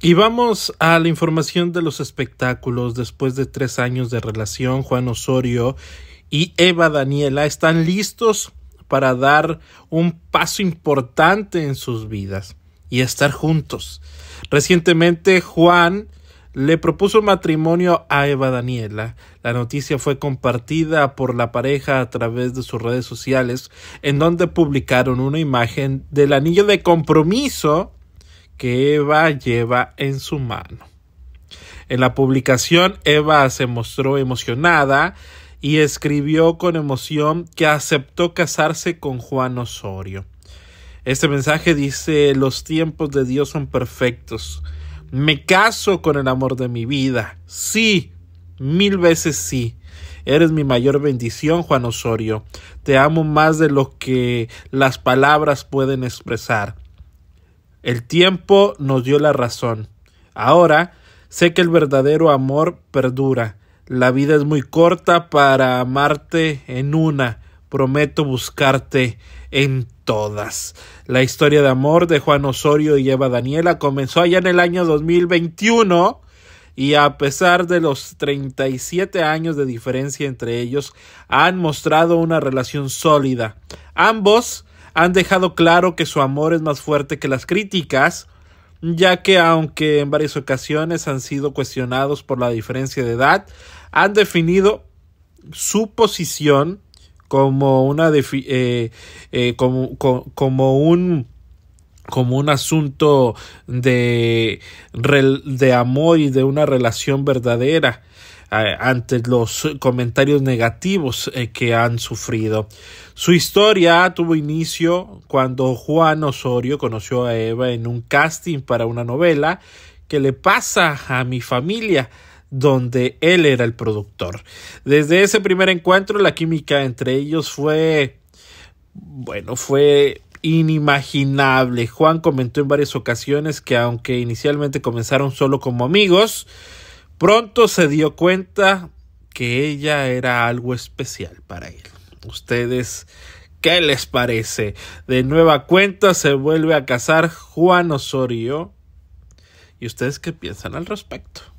Y vamos a la información de los espectáculos. Después de tres años de relación, Juan Osorio y Eva Daniela están listos para dar un paso importante en sus vidas y estar juntos. Recientemente Juan le propuso matrimonio a Eva Daniela. La noticia fue compartida por la pareja a través de sus redes sociales, en donde publicaron una imagen del anillo de compromiso que Eva lleva en su mano. En la publicación, Eva se mostró emocionada y escribió con emoción que aceptó casarse con Juan Osorio. Este mensaje dice, los tiempos de Dios son perfectos. Me caso con el amor de mi vida. Sí, mil veces sí. Eres mi mayor bendición, Juan Osorio. Te amo más de lo que las palabras pueden expresar. El tiempo nos dio la razón. Ahora sé que el verdadero amor perdura. La vida es muy corta para amarte en una. Prometo buscarte en todas. La historia de amor de Juan Osorio y Eva Daniela comenzó allá en el año 2021 y a pesar de los 37 años de diferencia entre ellos, han mostrado una relación sólida. Ambos han dejado claro que su amor es más fuerte que las críticas, ya que aunque en varias ocasiones han sido cuestionados por la diferencia de edad, han definido su posición como una eh, eh, como, como, un como un asunto de amor y de una relación verdadera. Eh, ante los comentarios negativos eh, que han sufrido. Su historia tuvo inicio cuando Juan Osorio conoció a Eva en un casting para una novela que le pasa a mi familia donde él era el productor. Desde ese primer encuentro la química entre ellos fue bueno, fue inimaginable. Juan comentó en varias ocasiones que aunque inicialmente comenzaron solo como amigos, Pronto se dio cuenta que ella era algo especial para él. Ustedes, ¿qué les parece? De nueva cuenta se vuelve a casar Juan Osorio. ¿Y ustedes qué piensan al respecto?